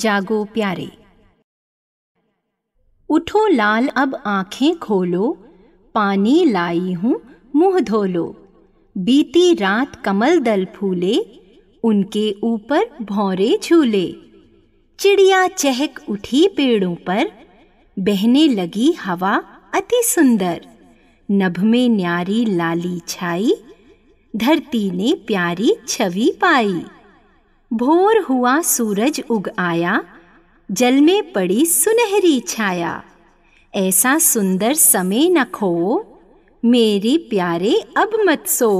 जागो प्यारे उठो लाल अब आंखें खोलो पानी लाई हूँ मुंह धो लो बीती रात कमल दल फूले उनके ऊपर भौरे झूले चिड़िया चहक उठी पेड़ों पर बहने लगी हवा अति सुंदर नभ में न्यारी लाली छाई धरती ने प्यारी छवि पाई भोर हुआ सूरज उग आया जल में पड़ी सुनहरी छाया ऐसा सुंदर समय न खो मेरी प्यारे अब मत सो